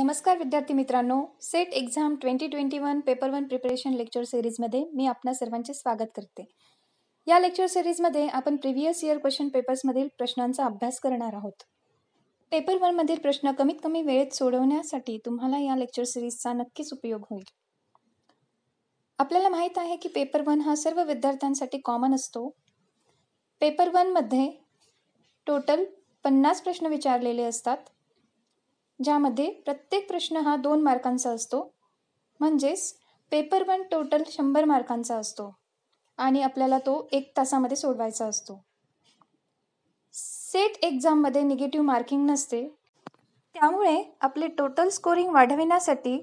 नमस्कार विद्यार्थी मित्रांनो set exam twenty twenty one paper one preparation lecture सिरीजमध्ये मी आपणा सर्वांचे स्वागत करते या लेक्चर सिरीजमध्ये आपण प्रिव्हियस इयर क्वेश्चन पेपर्समधील प्रश्नांचा अभ्यास करणार आहोत पेपर वनमधील प्रश्न कमीत कमी वेळेत सोडवण्यासाठी तुम्हाला या लेक्चर सिरीजचा नक्कीच उपयोग होईल आपल्याला माहीत आहे की पेपर वन हा सर्व विद्यार्थ्यांसाठी कॉमन असतो पेपर वनमध्ये टोटल पन्नास प्रश्न विचारलेले असतात ज्यामध्ये प्रत्येक प्रश्न हा दोन मार्कांचा असतो म्हणजेच पेपर वन टोटल शंभर मार्कांचा असतो आणि आपल्याला तो एक तासामध्ये सोडवायचा असतो सेट एक्झाममध्ये निगेटिव्ह मार्किंग नसते त्यामुळे आपले टोटल स्कोरिंग वाढविण्यासाठी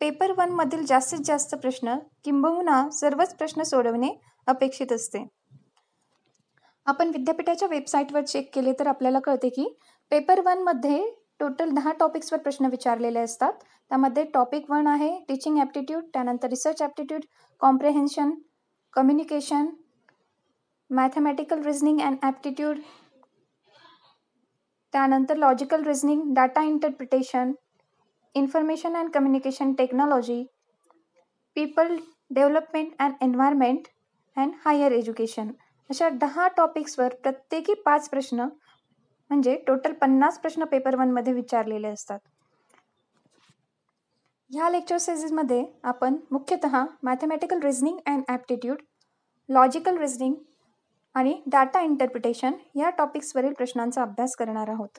पेपर वनमधील जास्तीत जास्त प्रश्न किंबहुना सर्वच प्रश्न सोडवणे अपेक्षित असते आपण विद्यापीठाच्या वेबसाईटवर चेक केले तर आपल्याला कळते की पेपर वनमध्ये टोटल दहा टॉपिक्सवर प्रश्न विचारलेले असतात त्यामध्ये टॉपिक वन आहे टीचिंग ॲप्टिट्यूड त्यानंतर research aptitude comprehension communication mathematical reasoning and aptitude त्यानंतर logical reasoning data interpretation information and communication technology people development and environment and higher education अशा दहा टॉपिक्सवर प्रत्येकी पाच प्रश्न म्हणजे टोटल पन्नास प्रश्न पेपर वनमध्ये विचारलेले असतात ह्या लेक्चर सिरीजमध्ये आपण मुख्यतः mathematical reasoning and aptitude logical reasoning आणि डाटा इंटरप्रिटेशन या टॉपिक्सवरील प्रश्नांचा अभ्यास करणार आहोत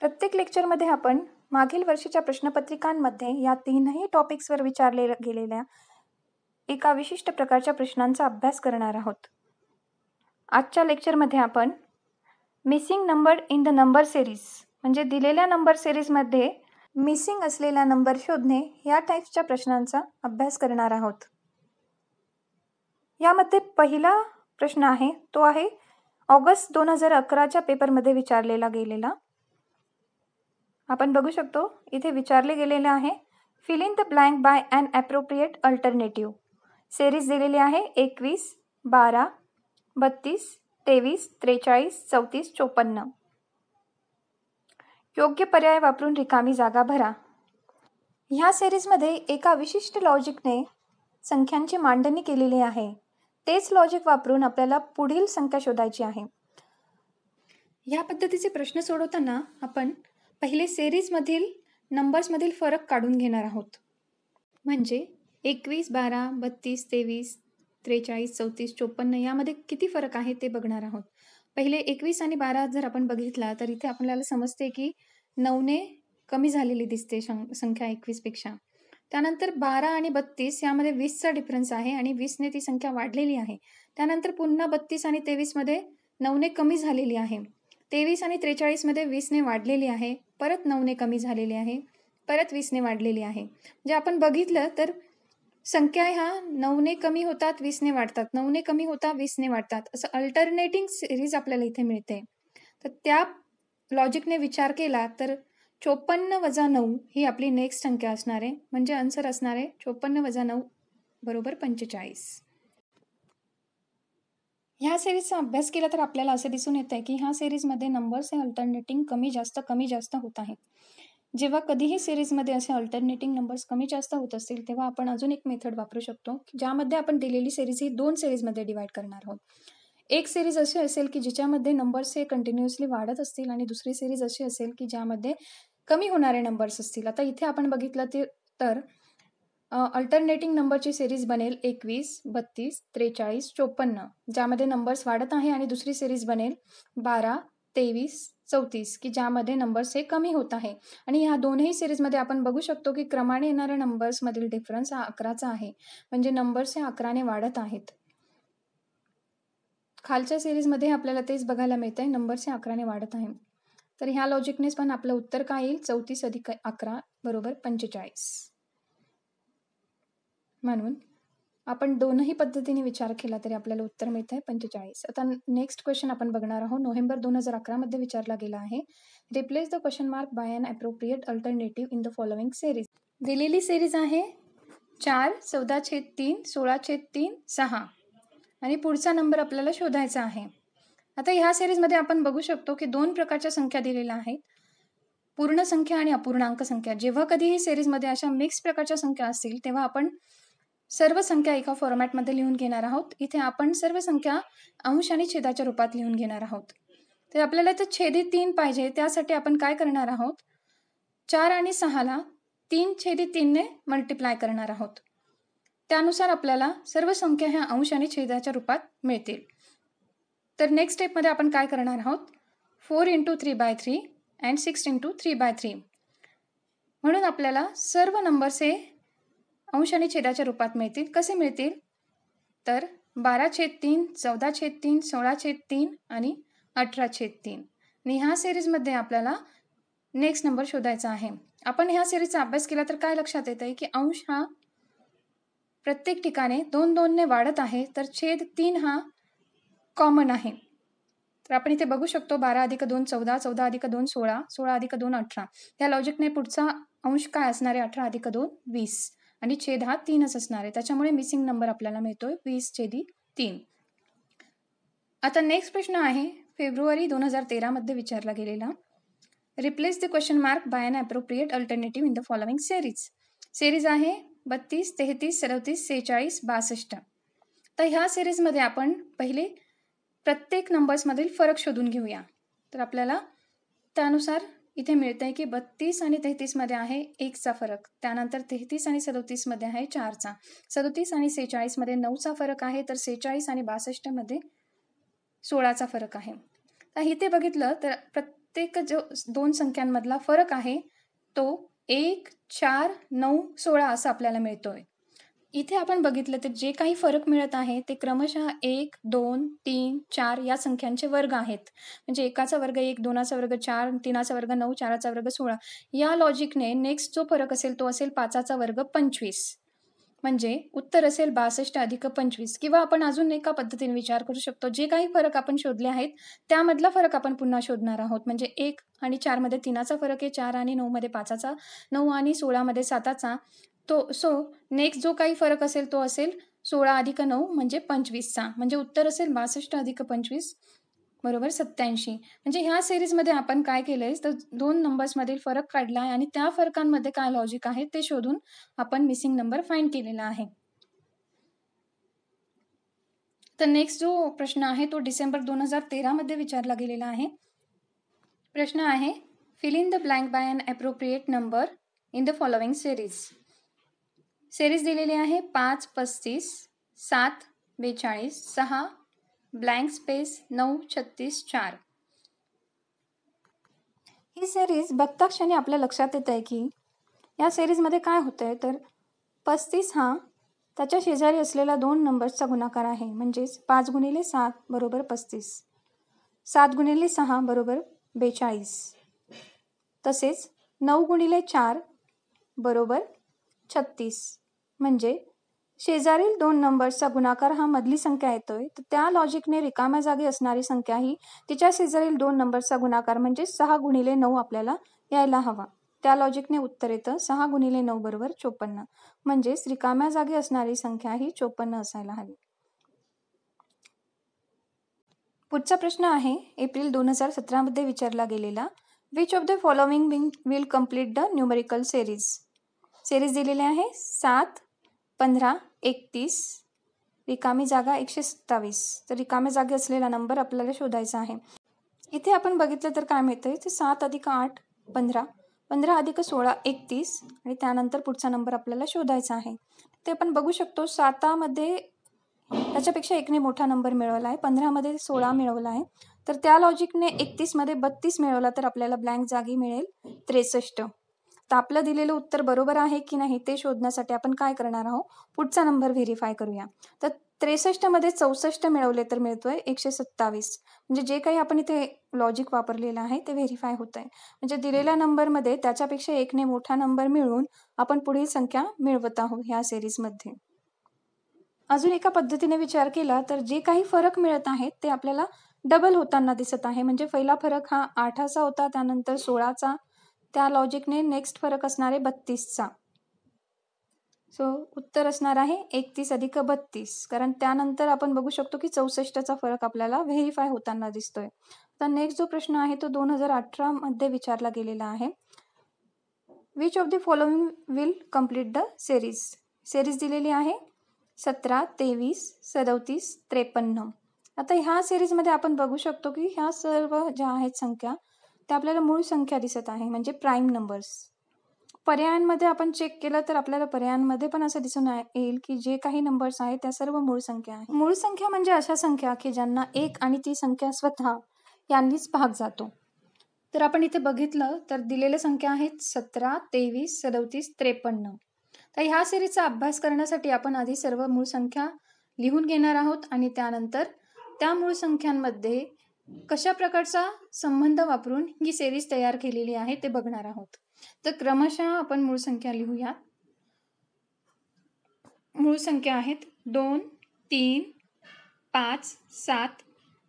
प्रत्येक लेक्चरमध्ये आपण मागील वर्षीच्या प्रश्नपत्रिकांमध्ये या तीनही टॉपिक्सवर विचारले गेलेल्या एका विशिष्ट प्रकारच्या प्रश्नांचा अभ्यास करणार आहोत आजच्या लेक्चरमध्ये आपण missing number in the number series म्हणजे दिलेल्या नंबर सिरीजमध्ये मिसिंग असलेला नंबर शोधणे या टाईप्सच्या प्रश्नांचा अभ्यास करणार आहोत यामध्ये पहिला प्रश्न आहे तो आहे ऑगस्ट दोन हजार अकराच्या पेपरमध्ये विचारलेला गेलेला आपण बघू शकतो इथे विचारले गेलेले आहे fill in the blank by and appropriate alternative series दिलेली आहे एकवीस बारा बत्तीस तेवीस त्रेचाळीस चौतीस चोपन्न योग्य पर्याय वापरून रिकामी जागा भरा ह्या सिरीजमध्ये एका विशिष्ट लॉजिकने संख्यांची मांडणी केलेली आहे तेच लॉजिक वापरून आपल्याला पुढील संख्या शोधायची आहे या पद्धतीचे प्रश्न सोडवताना आपण पहिले सेरीजमधील नंबर्समधील फरक काढून घेणार आहोत म्हणजे एकवीस बारा बत्तीस तेवीस त्रेचाळीस चौतीस चोपन्न यामध्ये किती फरक आहे ते बघणार आहोत पहिले एकवीस आणि बारा जर आपण बघितला तर इथे आपल्याला समजते की नऊने कमी झालेली दिसते संख्या एकवीसपेक्षा त्यानंतर बारा आणि बत्तीस यामध्ये वीसचा डिफरन्स आहे आणि वीसने ती संख्या वाढलेली आहे त्यानंतर पुन्हा बत्तीस आणि तेवीसमध्ये नऊने कमी झालेली आहे तेवीस आणि त्रेचाळीसमध्ये वीसने वाढलेली आहे परत नऊने कमी झालेली आहे परत वीसने वाढलेली आहे म्हणजे आपण बघितलं तर संख्या ह्या नऊने कमी होतात वीसने वाढतात नऊने कमी होतात वीसने वाढतात असं अल्टरनेटिंग सिरीज आपल्याला इथे मिळते तर त्या लॉजिकने विचार केला तर चोपन्न वजा नऊ ही आपली नेक्स्ट संख्या असणार आहे म्हणजे आन्सर असणार आहे चोपन्न वजा नऊ बरोबर पंचेचाळीस ह्या सिरीजचा अभ्यास केला तर आपल्याला असं दिसून येतं आहे की ह्या सिरीजमध्ये नंबर्स हे अल्टरनेटिंग कमी जास्त कमी जास्त होत आहेत जेव्हा कधीही सिरीजमध्ये असे अल्टरनेटिंग नंबर्स कमी जास्त होत असतील तेव्हा आपण अजून एक मेथड वापरू शकतो ज्यामध्ये आपण दिलेली सिरीज ही दोन सिरीजमध्ये डिवाईड करणार आहोत एक सिरीज अशी असेल की जिच्यामध्ये नंबर्स हे कंटिन्युअसली वाढत असतील आणि दुसरी सिरीज अशी असेल की ज्यामध्ये कमी होणारे नंबर्स असतील आता इथे आपण बघितलं ते तर अल्टरनेटिंग नंबरची सिरीज बनेल एकवीस बत्तीस त्रेचाळीस चोपन्न ज्यामध्ये नंबर्स वाढत आहे आणि दुसरी सिरीज बनेल बारा तेवीस चौतीस की ज्यामध्ये नंबर्स हे कमी होत आहे आणि ह्या दोनही सिरीजमध्ये आपण बघू शकतो की क्रमाने येणाऱ्या नंबर्समधील डिफरन्स हा अकराचा आहे म्हणजे नंबर्स हे अकराने वाढत आहेत खालच्या सिरीजमध्ये आपल्याला तेच बघायला मिळतंय नंबर्स हे अकराने वाढत आहे तर ह्या लॉजिकनेस पण आपलं उत्तर काय येईल चौतीस अधिक अकरा बरोबर पंचेचाळीस म्हणून आपण दोनही पद्धतीने विचार केला तरी आपल्याला उत्तर मिळत आहे पंचेचाळीस आता नेक्स्ट क्वेश्चन आपण बघणार आहोत नोव्हेंबर दोन हजार अकरामध्ये विचारला गेला आहे replace the question mark by an appropriate alternative in the following series दिलेली सिरीज आहे चार चौदा छेद तीन सोळा छेद तीन सहा आणि पुढचा नंबर आपल्याला शोधायचा आहे आता ह्या सिरीजमध्ये आपण बघू शकतो की दोन प्रकारच्या संख्या दिलेल्या आहेत पूर्ण संख्या आणि अपूर्णांक संख्या जेव्हा कधी ही सिरीजमध्ये अशा मिक्स प्रकारच्या संख्या असतील तेव्हा आपण सर्व संख्या एका फॉर्मॅटमध्ये लिहून घेणार आहोत इथे आपण सर्व संख्या अंश आणि छेदाच्या रूपात लिहून घेणार आहोत तर आपल्याला तर छेदी तीन पाहिजे त्यासाठी आपण काय करणार आहोत चार आणि सहाला तीन छेदी तीनने मल्टिप्लाय करणार आहोत त्यानुसार आपल्याला सर्व संख्या ह्या अंश आणि छेदाच्या रूपात मिळतील तर नेक्स्ट स्टेपमध्ये आपण काय करणार आहोत four into three by three and six into three by three म्हणून आपल्याला सर्व नंबर्स हे अंश आणि छेदाच्या रूपात मिळतील कसे मिळतील तर बारा छेद तीन चौदा छेद तीन सोळा छेद तीन आणि अठरा छेद तीन आणि ह्या सिरीजमध्ये आपल्याला नेक्स्ट नंबर शोधायचा आहे आपण ह्या सिरीजचा अभ्यास केला तर काय लक्षात येत आहे की अंश हा प्रत्येक ठिकाणी दोन दोनने वाढत आहे तर छेद तीन हा कॉमन आहे तर आपण इथे बघू शकतो बारा अधिक दोन चौदा चौदा अधिक दोन सोळा सोळा अधिक दोन अठरा या लॉजिकने पुढचा अंश काय असणार आहे अठरा अधिक दोन वीस आणि छेद हा तीनच असणार आहे त्याच्यामुळे मिसिंग नंबर आपल्याला मिळतोय वीस छेदी तीन आता नेक्स्ट प्रश्न आहे फेब्रुवारी दोन हजार तेरामध्ये विचारला गेलेला replace the question mark by an appropriate alternative in the following series series आहे बत्तीस तेहतीस सदतीस सेहेचाळीस बासष्ट तर ह्या सिरीजमध्ये आपण पहिले प्रत्येक नंबर्समधील फरक शोधून घेऊया तर आपल्याला त्यानुसार इथे आहे की बत्तीस आणि तेहतीसमध्ये आहे एकचा फरक त्यानंतर तेहतीस आणि सदोतीसमध्ये आहे चारचा सदोतीस आणि सेहेचाळीसमध्ये नऊचा फरक आहे तर सेहेचाळीस आणि बासष्टमध्ये सोळाचा फरक आहे तर इथे बघितलं तर प्रत्येक जो दोन संख्यांमधला फरक आहे तो एक चार नऊ सोळा असा आपल्याला मिळतोय इथे आपण बघितलं तर जे काही फरक मिळत आहे ते क्रमशः एक दोन तीन चार या संख्यांचे वर्ग आहेत म्हणजे एकाचा वर्ग एक दोनाचा वर्ग चार तीनाचा वर्ग नऊ चाराचा वर्ग सोळा या लॉजिकने नेक्स्ट जो फरक असेल तो असेल पाचाचा वर्ग पंचवीस म्हणजे उत्तर असेल बासष्ट अधिक पंचवीस किंवा आपण अजून एका पद्धतीने विचार करू शकतो जे काही फरक आपण शोधले आहेत त्यामधला फरक आपण पुन्हा शोधणार आहोत म्हणजे एक आणि चारमध्ये तीनाचा फरक आहे चार आणि नऊमध्ये पाचाचा नऊ आणि सोळामध्ये साताचा तो सो नेक्स्ट जो काही फरक असेल तो असेल सोळा अधिक नऊ म्हणजे पंचवीसचा म्हणजे उत्तर असेल बासष्ट अधिक पंचवीस बरोबर सत्याऐंशी म्हणजे ह्या सिरीजमध्ये आपण काय केलंय तर दोन नंबर्समधील फरक काढला आहे आणि त्या फरकांमध्ये काय लॉजिक आहे ते शोधून आपण मिसिंग नंबर फाईंड केलेला आहे तर नेक्स्ट जो प्रश्न आहे तो डिसेंबर दोन हजार तेरामध्ये विचारला गेलेला आहे प्रश्न आहे fill in the blank by an appropriate number in the following series series दिलेली आहे पाच पस्तीस सात बेचाळीस सहा ब्लँक स्पेस नऊ छत्तीस चार ही सेरीज बघता आपल्या लक्षात येत आहे की या सेरीजमध्ये काय होतं आहे तर पस्तीस हा त्याच्या शेजारी असलेला दोन नंबर्सचा गुणाकार आहे म्हणजेच पाच गुणिले सात बरोबर पस्तीस सात गुणिले सहा बरोबर बेचाळीस तसेच नऊ गुणिले चार बरोबर छत्तीस म्हणजे शेजारील दोन नंबर्सचा गुणाकार हा मधली संख्या येतोय तर त्या लॉजिकने रिकाम्या जागी असणारी संख्या ही तिच्या शेजारील दोन नंबर्सचा गुणाकार म्हणजे सहा गुणिले नऊ आपल्याला यायला हवा त्या लॉजिकने उत्तर येतं सहा गुणिले नऊ बरोबर चोपन्न म्हणजेच रिकाम्या जागी असणारी संख्या ही चोपन्न असायला हवी पुढचा प्रश्न आहे एप्रिल दोन हजार सतरामध्ये विचारला गेलेला which of the following will complete the numerical series series दिलेली आहे सात पंधरा एकतीस रिकामी जागा एकशे सत्तावीस तर रिकाम्या जागे असलेला नंबर आपल्याला शोधायचा आहे इथे आपण बघितलं तर काय मिळतं इथे सात अधिक आठ पंधरा पंधरा अधिक सोळा एकतीस आणि त्यानंतर पुढचा नंबर आपल्याला शोधायचा आहे ते आपण बघू शकतो सातामध्ये त्याच्यापेक्षा एकने मोठा नंबर मिळवला आहे पंधरामध्ये सोळा मिळवला आहे तर त्या लॉजिकने एकतीसमध्ये बत्तीस मिळवला तर आपल्याला ब्लँक जागी मिळेल त्रेसष्ट तर आपलं दिलेलं उत्तर बरोबर आहे की नाही ते शोधण्यासाठी आपण काय करणार आहोत पुढचा नंबर व्हेरीफाय करूया तर त्रेसष्टमध्ये चौसष्ट मिळवले तर मिळतोय एकशे सत्तावीस म्हणजे जे काही आपण इथे लॉजिक वापरलेलं आहे ते व्हेरीफाय होत आहे म्हणजे दिलेल्या नंबरमध्ये त्याच्यापेक्षा एकने मोठा नंबर मिळून आपण पुढील संख्या मिळवत आहोत ह्या सिरीजमध्ये अजून एका पद्धतीने विचार केला तर जे काही फरक मिळत आहेत ते आपल्याला डबल होताना दिसत आहे म्हणजे पहिला फरक हा आठाचा होता त्यानंतर सोळाचा त्या लॉजिकने नेक्स्ट फरक असणार आहे बत्तीसचा सो उत्तर असणार आहे एकतीस अधिक बत्तीस कारण त्यानंतर आपण बघू शकतो की चौसष्टचा फरक आपल्याला व्हेरीफाय होताना दिसतोय आता नेक्स्ट जो प्रश्न आहे तो दोन हजार अठरामध्ये विचारला गेलेला आहे which of the following will complete the series series दिलेली आहे सतरा तेवीस सदोतीस त्रेपन्न आता ह्या सिरीजमध्ये आपण बघू शकतो की ह्या सर्व ज्या आहेत संख्या तर आपल्याला मूळ संख्या दिसत आहे म्हणजे प्राईम नंबर्स पर्यायांमध्ये आपण चेक केलं तर आपल्याला पर्यायांमध्ये पण असं दिसून येईल की जे काही नंबर्स आहेत त्या सर्व मूळ संख्या आहेत मूळ संख्या म्हणजे अशा संख्या की ज्यांना एक आणि ती संख्या स्वतः यांनीच भाग जातो तर आपण इथे बघितलं तर दिलेल्या संख्या आहेत सतरा तेवीस सदोतीस त्रेपन्न तर ह्या सिरीजचा अभ्यास करण्यासाठी आपण आधी सर्व मूळ संख्या लिहून घेणार आहोत आणि त्यानंतर त्या मूळ संख्यांमध्ये कशा प्रकारचा संबंध वापरून ही सेरीज तयार केलेली आहे ते बघणार आहोत तर क्रमशः आपण मूळ संख्या लिहूया मूळ संख्या आहेत दोन तीन पाच सात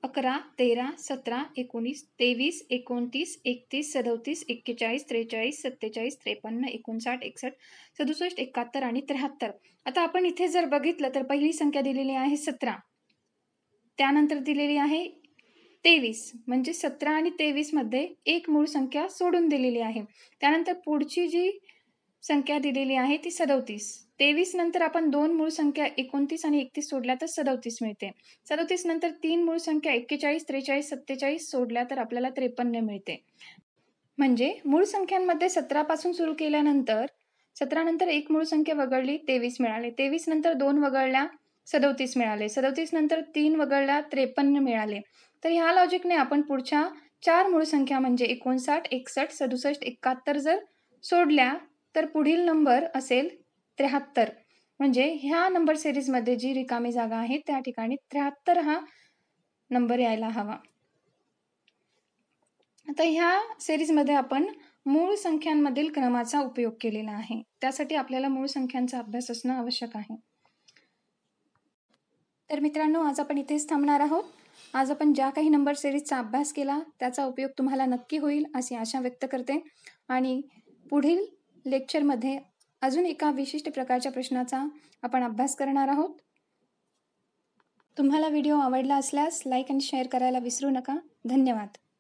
अकरा तेरा सतरा एकोणीस तेवीस एकोणतीस एकतीस सदोतीस एक्केचाळीस त्रेचाळीस सत्तेचाळीस त्रेपन्न एकोणसाठ एकसष्ट सदुसष्ट एकाहत्तर आणि त्र्याहत्तर आता आपण इथे जर बघितलं तर पहिली संख्या दिलेली आहे सतरा त्यानंतर दिलेली आहे तेवीस म्हणजे सतरा आणि तेवीसमध्ये एक मूळ संख्या सोडून दिलेली आहे त्यानंतर पुढची जी संख्या दिलेली आहे ती सदोतीस तेवीस नंतर आपण दोन मूळ संख्या एकोणतीस आणि एकतीस सोडल्या तर सदोतीस मिळते सदोतीस नंतर तीन मूळ संख्या एक्केचाळीस त्रेचाळीस सत्तेचाळीस सोडल्या तर आपल्याला त्रेपन्न मिळते म्हणजे मूळ संख्यांमध्ये सतरापासून सुरू केल्यानंतर सतरा नंतर एक मूळ संख्या वगळली तेवीस मिळाले तेवीस नंतर दोन वगळल्या सदोतीस मिळाले सदोतीस नंतर तीन वगळल्या त्रेपन्न मिळाले तर ह्या लॉजिकने आपण पुढच्या चार मूळ संख्या म्हणजे एकोणसाठ एकसष्ट सदुसष्ट एकाहत्तर जर सोडल्या तर पुढील नंबर असेल त्र्याहत्तर म्हणजे ह्या नंबर सिरीजमध्ये जी रिकामी जागा आहे त्या ठिकाणी त्र्याहत्तर हा नंबर यायला हवा आता ह्या सिरीजमध्ये आपण मूळ संख्यांमधील क्रमाचा उपयोग केलेला आहे त्यासाठी आपल्याला मूळ संख्यांचा अभ्यास असणं आवश्यक आहे तर मित्रांनो आज आपण इथेच थांबणार आहोत आज आपण ज्या काही नंबर सिरीजचा अभ्यास केला त्याचा उपयोग तुम्हाला नक्की होईल अशी आशा व्यक्त करते आणि पुढील लेक्चरमध्ये अजून एका विशिष्ट प्रकारच्या प्रश्नाचा आपण अभ्यास करणार आहोत तुम्हाला व्हिडिओ आवडला असल्यास लाईक आणि शेअर करायला विसरू नका धन्यवाद